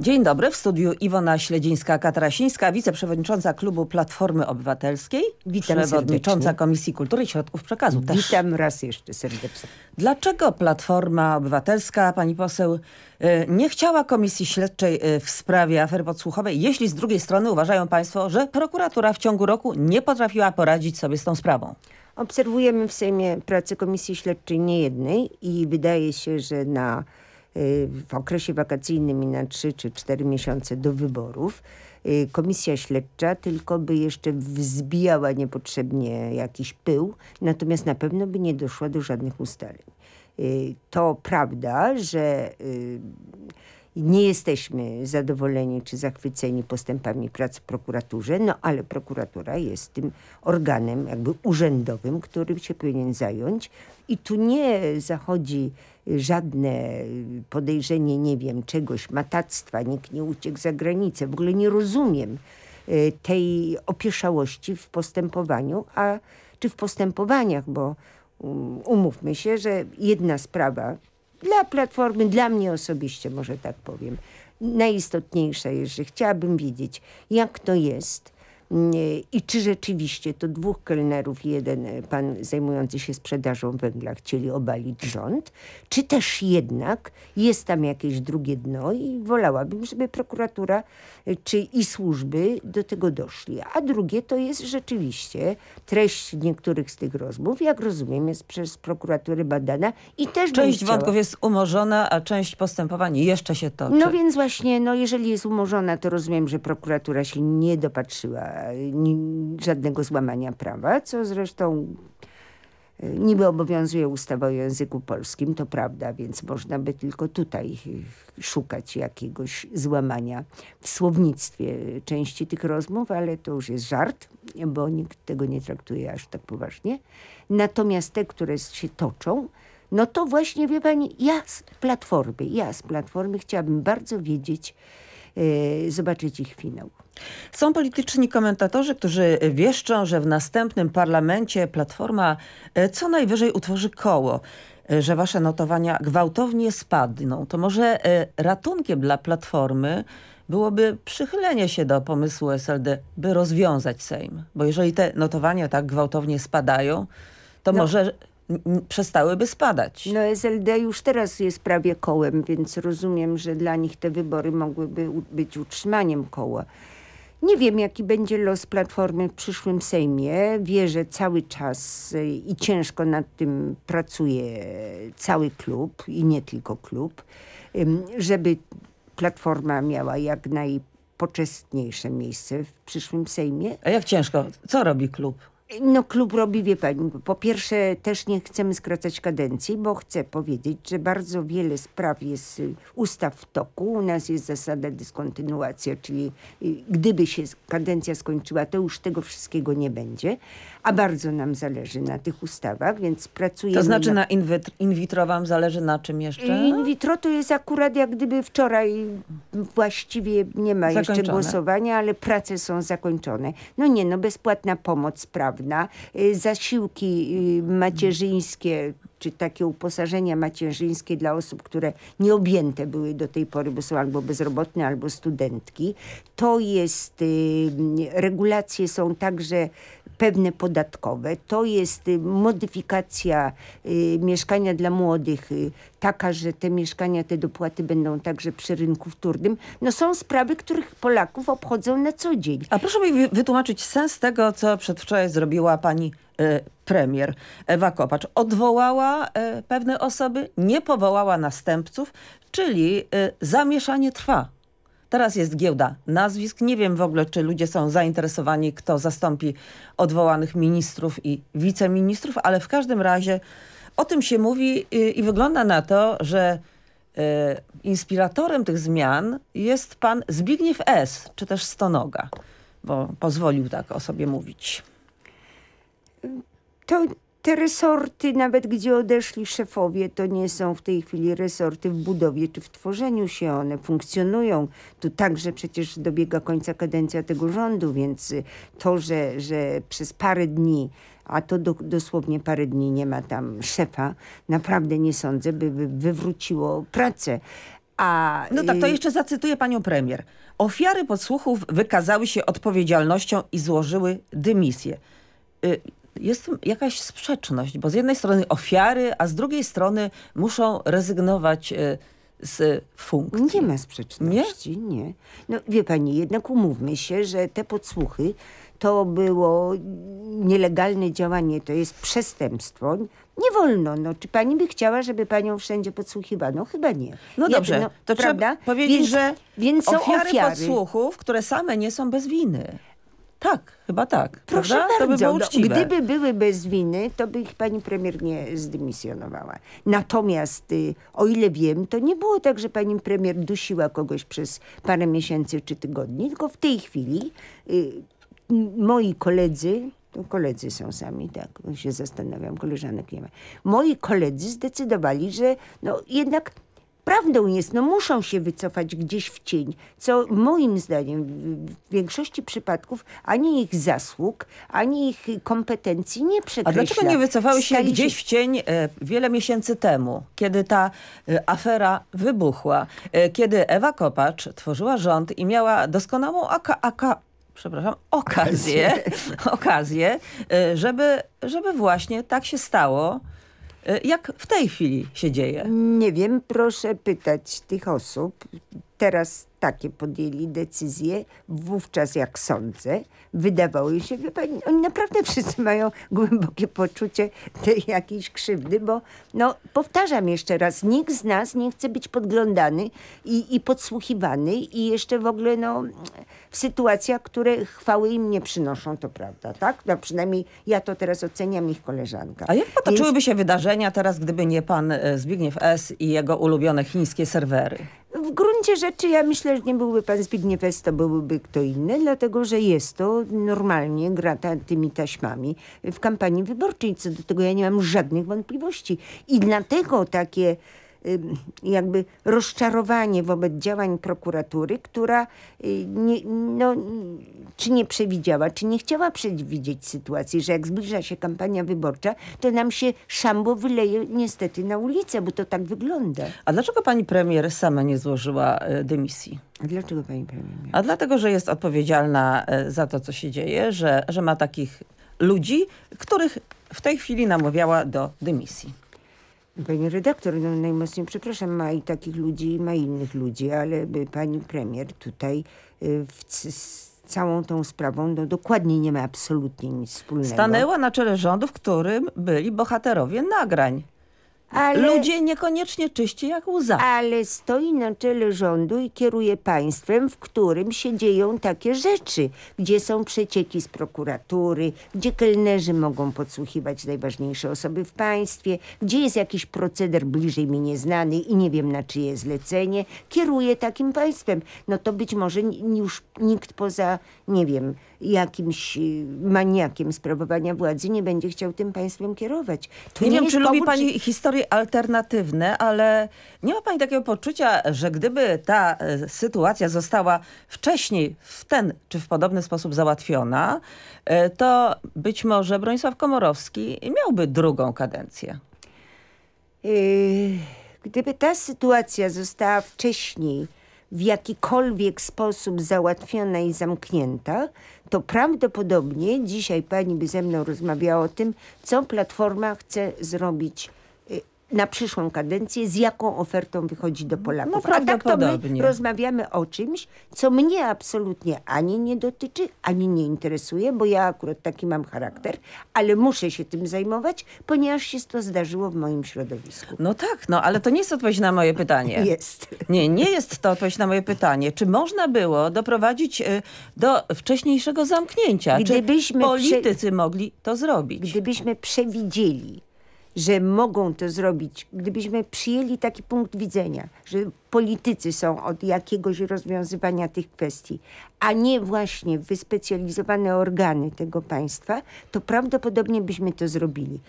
Dzień dobry, w studiu Iwona Śledzińska-Katarasińska, wiceprzewodnicząca Klubu Platformy Obywatelskiej, Witam przewodnicząca serdecznie. Komisji Kultury i Środków Przekazu. Też. Witam raz jeszcze serdecznie. Dlaczego Platforma Obywatelska, pani poseł, y, nie chciała komisji śledczej y, w sprawie afery podsłuchowej, jeśli z drugiej strony uważają państwo, że prokuratura w ciągu roku nie potrafiła poradzić sobie z tą sprawą? Obserwujemy w Sejmie pracę Komisji Śledczej niejednej i wydaje się, że na w okresie wakacyjnym i na 3 czy 4 miesiące do wyborów y, komisja śledcza, tylko by jeszcze wzbijała niepotrzebnie jakiś pył, natomiast na pewno by nie doszła do żadnych ustaleń. Y, to prawda, że y, nie jesteśmy zadowoleni czy zachwyceni postępami prac w prokuraturze, no ale prokuratura jest tym organem jakby urzędowym, którym się powinien zająć i tu nie zachodzi żadne podejrzenie, nie wiem, czegoś, matactwa, nikt nie uciekł za granicę. W ogóle nie rozumiem y, tej opieszałości w postępowaniu, a czy w postępowaniach, bo um, umówmy się, że jedna sprawa dla Platformy, dla mnie osobiście, może tak powiem, najistotniejsza, że chciałabym wiedzieć, jak to jest, i czy rzeczywiście to dwóch kelnerów, jeden e, pan zajmujący się sprzedażą węgla chcieli obalić rząd, czy też jednak jest tam jakieś drugie dno i wolałabym, żeby prokuratura e, czy i służby do tego doszli. A drugie to jest rzeczywiście treść niektórych z tych rozmów, jak rozumiem, jest przez prokuratury badana i też Część wątków jest umorzona, a część postępowań jeszcze się toczy. No więc właśnie, no jeżeli jest umorzona, to rozumiem, że prokuratura się nie dopatrzyła żadnego złamania prawa, co zresztą e, niby obowiązuje ustawa o języku polskim, to prawda, więc można by tylko tutaj szukać jakiegoś złamania w słownictwie części tych rozmów, ale to już jest żart, bo nikt tego nie traktuje aż tak poważnie. Natomiast te, które się toczą, no to właśnie, wie pani, ja z Platformy, ja z Platformy chciałabym bardzo wiedzieć, yy, zobaczyć ich finał. Są polityczni komentatorzy, którzy wieszczą, że w następnym parlamencie Platforma e, co najwyżej utworzy koło e, że wasze notowania gwałtownie spadną, to może e, ratunkiem dla Platformy byłoby przychylenie się do pomysłu SLD, by rozwiązać Sejm. Bo jeżeli te notowania tak gwałtownie spadają, to no. może przestałyby spadać. No SLD już teraz jest prawie kołem, więc rozumiem, że dla nich te wybory mogłyby być utrzymaniem koła. Nie wiem, jaki będzie los Platformy w przyszłym Sejmie. Wierzę cały czas y, i ciężko nad tym pracuje cały klub i nie tylko klub, żeby Platforma miała jak najpoczestniejsze miejsce w przyszłym Sejmie. A jak ciężko? Co robi klub? No klub robi, wie pani, po pierwsze też nie chcemy skracać kadencji, bo chcę powiedzieć, że bardzo wiele spraw jest y, ustaw w toku. U nas jest zasada dyskontynuacja, czyli y, gdyby się kadencja skończyła, to już tego wszystkiego nie będzie a bardzo nam zależy na tych ustawach, więc pracujemy... To znaczy na, in, vitro, in vitro wam zależy na czym jeszcze? In vitro to jest akurat jak gdyby wczoraj właściwie nie ma zakończone. jeszcze głosowania, ale prace są zakończone. No nie, no bezpłatna pomoc prawna, y, zasiłki y, macierzyńskie, czy takie uposażenia macierzyńskie dla osób, które nie objęte były do tej pory, bo są albo bezrobotne, albo studentki. To jest, y, regulacje są także pewne podatkowe. To jest y, modyfikacja y, mieszkania dla młodych, y, taka, że te mieszkania, te dopłaty będą także przy rynku wtórnym. No są sprawy, których Polaków obchodzą na co dzień. A proszę mi wytłumaczyć sens tego, co przedwczoraj zrobiła pani e, premier Ewa Kopacz odwołała e, pewne osoby, nie powołała następców, czyli e, zamieszanie trwa. Teraz jest giełda nazwisk. Nie wiem w ogóle, czy ludzie są zainteresowani, kto zastąpi odwołanych ministrów i wiceministrów, ale w każdym razie o tym się mówi i, y, i wygląda na to, że y, inspiratorem tych zmian jest pan Zbigniew S., czy też Stonoga, bo pozwolił tak o sobie mówić. To te resorty, nawet gdzie odeszli szefowie, to nie są w tej chwili resorty w budowie czy w tworzeniu się. One funkcjonują. Tu także przecież dobiega końca kadencja tego rządu, więc y, to, że, że przez parę dni a to do, dosłownie parę dni nie ma tam szefa, naprawdę nie sądzę, by, by wywróciło pracę. A, no tak, to y, jeszcze zacytuję panią premier. Ofiary podsłuchów wykazały się odpowiedzialnością i złożyły dymisję. Y, jest jakaś sprzeczność, bo z jednej strony ofiary, a z drugiej strony muszą rezygnować e, z funkcji. Nie ma sprzeczności, nie? nie. No wie pani, jednak umówmy się, że te podsłuchy to było nielegalne działanie, to jest przestępstwo. Nie wolno. No, czy pani by chciała, żeby panią wszędzie podsłuchiwano? Chyba nie. No dobrze, no, to prawda? trzeba powiedzieć, więc, że więc są ofiary, ofiary podsłuchów, które same nie są bez winy. Tak, chyba tak. Proszę prawda? bardzo, to by było no, uczciwe. gdyby były bez winy, to by ich pani premier nie zdymisjonowała. Natomiast, y, o ile wiem, to nie było tak, że pani premier dusiła kogoś przez parę miesięcy czy tygodni, tylko w tej chwili y, moi koledzy to no, koledzy są sami, tak, się zastanawiam, koleżanek nie ma. Moi koledzy zdecydowali, że no jednak prawdą jest, no muszą się wycofać gdzieś w cień, co moim zdaniem w większości przypadków ani ich zasług, ani ich kompetencji nie przekreśla. A dlaczego nie wycofały się Stali gdzieś w cień e, wiele miesięcy temu, kiedy ta e, afera wybuchła, e, kiedy Ewa Kopacz tworzyła rząd i miała doskonałą aka, aka, przepraszam, okazję, okazję e, żeby, żeby właśnie tak się stało, Y, jak w tej chwili się dzieje? Nie wiem, proszę pytać tych osób teraz takie podjęli decyzje, wówczas jak sądzę, wydawało się, wie pani, oni naprawdę wszyscy mają głębokie poczucie tej jakiejś krzywdy, bo no powtarzam jeszcze raz, nikt z nas nie chce być podglądany i, i podsłuchiwany i jeszcze w ogóle no w sytuacjach, które chwały im nie przynoszą, to prawda, tak? No przynajmniej ja to teraz oceniam ich koleżanka. A jak potoczyłyby Więc... się wydarzenia teraz, gdyby nie pan e, Zbigniew S. i jego ulubione chińskie serwery? W gruncie rzeczy ja myślę, że nie byłby pan Zbigniew S, to byłby kto inny, dlatego że jest to normalnie gra ta, tymi taśmami w kampanii wyborczej. Co do tego ja nie mam żadnych wątpliwości. I dlatego takie Y, jakby rozczarowanie wobec działań prokuratury, która y, nie, no, czy nie przewidziała, czy nie chciała przewidzieć sytuacji, że jak zbliża się kampania wyborcza, to nam się szambo wyleje niestety na ulicę, bo to tak wygląda. A dlaczego pani premier sama nie złożyła e, dymisji? A dlaczego pani premier? A dlatego, że jest odpowiedzialna e, za to, co się dzieje, że, że ma takich ludzi, których w tej chwili namawiała do dymisji. Pani redaktor, no najmocniej przepraszam, ma i takich ludzi, i ma innych ludzi, ale pani premier tutaj y, w całą tą sprawą no, dokładnie nie ma absolutnie nic wspólnego. Stanęła na czele rządu, w którym byli bohaterowie nagrań. Ale, Ludzie niekoniecznie czyści jak łza. Ale stoi na czele rządu i kieruje państwem, w którym się dzieją takie rzeczy, gdzie są przecieki z prokuratury, gdzie kelnerzy mogą podsłuchiwać najważniejsze osoby w państwie, gdzie jest jakiś proceder bliżej mi nieznany i nie wiem na czyje zlecenie. Kieruje takim państwem. No to być może już nikt poza, nie wiem, jakimś y, maniakiem sprawowania władzy nie będzie chciał tym państwem kierować. To nie, nie wiem, czy lubi pani historie alternatywne, ale nie ma pani takiego poczucia, że gdyby ta e, sytuacja została wcześniej w ten czy w podobny sposób załatwiona, e, to być może Bronisław Komorowski miałby drugą kadencję. Y, gdyby ta sytuacja została wcześniej w jakikolwiek sposób załatwiona i zamknięta, to prawdopodobnie dzisiaj pani by ze mną rozmawiała o tym, co Platforma chce zrobić na przyszłą kadencję, z jaką ofertą wychodzi do Polaków. No, A tak to my rozmawiamy o czymś, co mnie absolutnie ani nie dotyczy, ani nie interesuje, bo ja akurat taki mam charakter, ale muszę się tym zajmować, ponieważ się to zdarzyło w moim środowisku. No tak, no ale to nie jest odpowiedź na moje pytanie. Jest. Nie, nie jest to odpowiedź na moje pytanie. Czy można było doprowadzić y, do wcześniejszego zamknięcia? Gdybyśmy Czy politycy mogli to zrobić? Gdybyśmy przewidzieli, że mogą to zrobić, gdybyśmy przyjęli taki punkt widzenia, że politycy są od jakiegoś rozwiązywania tych kwestii, a nie właśnie wyspecjalizowane organy tego państwa, to prawdopodobnie byśmy to zrobili.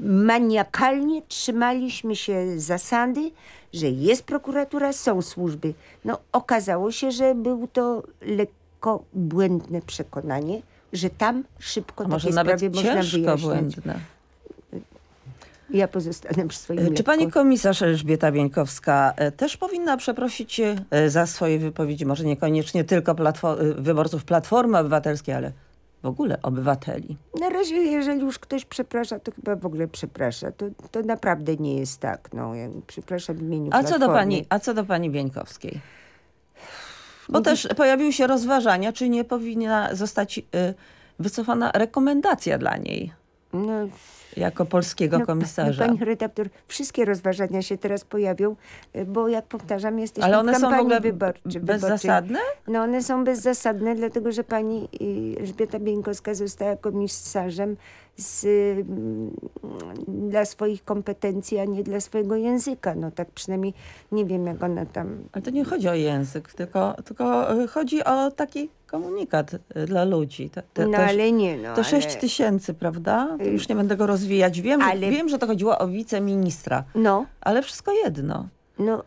Maniakalnie trzymaliśmy się zasady, że jest prokuratura, są służby. No, okazało się, że był to lekko błędne przekonanie, że tam szybko a takie sprawy można wyjaśnić. Błędne. Ja pozostanę przy swoim e, Czy pani komisarz Elżbieta Bieńkowska e, też powinna przeprosić e, za swoje wypowiedzi, może niekoniecznie tylko platform, wyborców Platformy Obywatelskiej, ale w ogóle obywateli? Na razie, jeżeli już ktoś przeprasza, to chyba w ogóle przeprasza. To, to naprawdę nie jest tak. No, ja przepraszam w imieniu a co do pani, A co do pani Bieńkowskiej? Bo nie też pojawiły się rozważania, czy nie powinna zostać y, wycofana rekomendacja dla niej no, jako polskiego no, komisarza. No, pani redaktor, wszystkie rozważania się teraz pojawią, y, bo jak powtarzam, jesteśmy Ale one w kampanii są w ogóle wyborczy, bezzasadne? Wyborczy. No one są bezzasadne, dlatego że pani y, Elżbieta Bieńkowska została komisarzem z, mm, dla swoich kompetencji, a nie dla swojego języka. No tak przynajmniej nie wiem, jak ona tam... Ale to nie chodzi o język, tylko, tylko y, chodzi o taki komunikat y, dla ludzi. Te, te, no ale nie, no. To 6 ale... tysięcy, prawda? To już nie y, będę go rozwijać. Wiem, ale... wiem, że to chodziło o wiceministra. No. Ale wszystko jedno. No.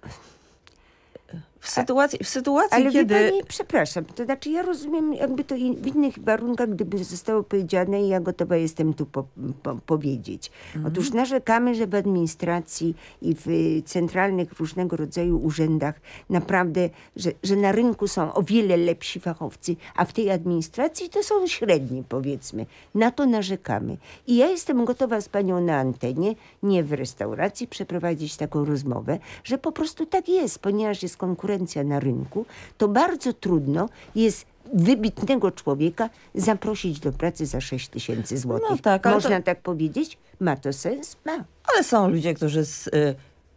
W sytuacji, w sytuacji Ale kiedy... Ale przepraszam, to znaczy ja rozumiem jakby to in, w innych warunkach, gdyby zostało powiedziane i ja gotowa jestem tu po, po, powiedzieć. Mhm. Otóż narzekamy, że w administracji i w centralnych różnego rodzaju urzędach naprawdę, że, że na rynku są o wiele lepsi fachowcy, a w tej administracji to są średni powiedzmy. Na to narzekamy. I ja jestem gotowa z panią na antenie, nie w restauracji, przeprowadzić taką rozmowę, że po prostu tak jest, ponieważ jest konkurencja konkurencja na rynku, to bardzo trudno jest wybitnego człowieka zaprosić do pracy za 6 tysięcy no złotych. No tak, Można to... tak powiedzieć? Ma to sens? Ma. Ale są ludzie, którzy z, y,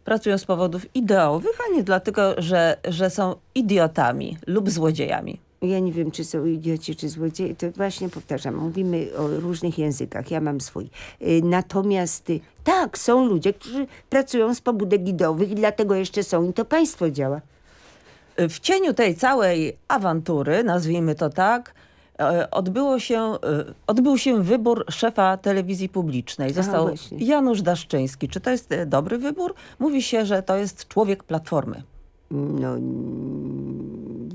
pracują z powodów ideowych, a nie dlatego, że, że są idiotami lub złodziejami. Ja nie wiem, czy są idioci, czy złodzieje. To właśnie powtarzam, mówimy o różnych językach. Ja mam swój. Y, natomiast y, tak, są ludzie, którzy pracują z pobudek ideowych i dlatego jeszcze są i to państwo działa. W cieniu tej całej awantury, nazwijmy to tak, e, odbyło się, e, odbył się wybór szefa telewizji publicznej. Został Aha, Janusz Daszczyński. Czy to jest e, dobry wybór? Mówi się, że to jest człowiek Platformy. No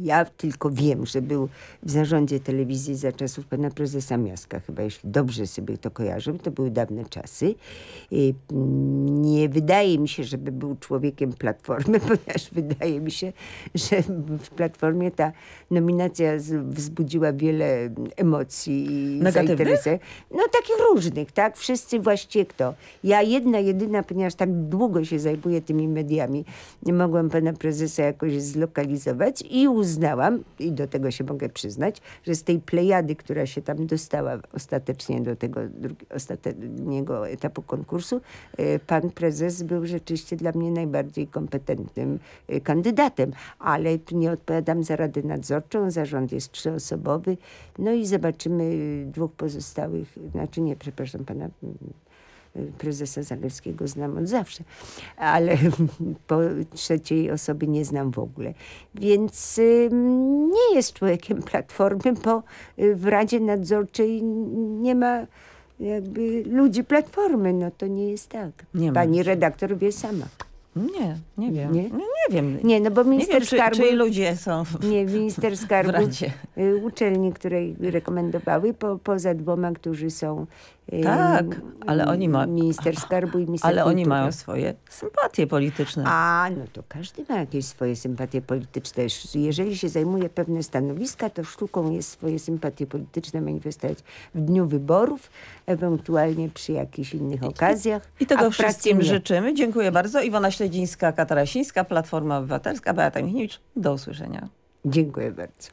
ja tylko wiem, że był w zarządzie telewizji za czasów pana prezesa Miaska, chyba jeśli dobrze sobie to kojarzę, to były dawne czasy. Mm, nie wydaje mi się, żeby był człowiekiem Platformy, ponieważ wydaje mi się, że w Platformie ta nominacja wzbudziła wiele emocji i zainteresowań. No takich różnych, tak? Wszyscy właściwie kto. Ja jedna, jedyna, ponieważ tak długo się zajmuję tymi mediami, nie mogłam pana prezesa jakoś zlokalizować i uz uznałam, i do tego się mogę przyznać, że z tej plejady, która się tam dostała ostatecznie do tego ostatniego etapu konkursu, e, pan prezes był rzeczywiście dla mnie najbardziej kompetentnym e, kandydatem, ale nie odpowiadam za Radę Nadzorczą, zarząd jest trzyosobowy, no i zobaczymy dwóch pozostałych, znaczy nie, przepraszam pana prezesa Zalewskiego znam od zawsze, ale po trzeciej osoby nie znam w ogóle. Więc nie jest człowiekiem Platformy, bo y, w Radzie Nadzorczej nie ma jakby ludzi Platformy. No to nie jest tak. Nie Pani redaktor wie sama. Nie, nie wiem. Nie, no, nie wiem. Nie, no bo minister nie wiem, skarbu. Czy ludzie są. W, nie, minister skarbu. Y, uczelni, której rekomendowały, po, poza dwoma, którzy są. Y, tak, ale oni mają. Minister skarbu i minister. Ale oni mają swoje sympatie polityczne. A, no to każdy ma jakieś swoje sympatie polityczne. Jeżeli się zajmuje pewne stanowiska, to sztuką jest swoje sympatie polityczne manifestować w dniu wyborów, ewentualnie przy jakichś innych okazjach. I, i tego wszystkim życzymy. Dziękuję bardzo. Iwona Śledzka Szedzińska-Katarasińska, Platforma Obywatelska, Beata Michniewicz. Do usłyszenia. Dziękuję bardzo.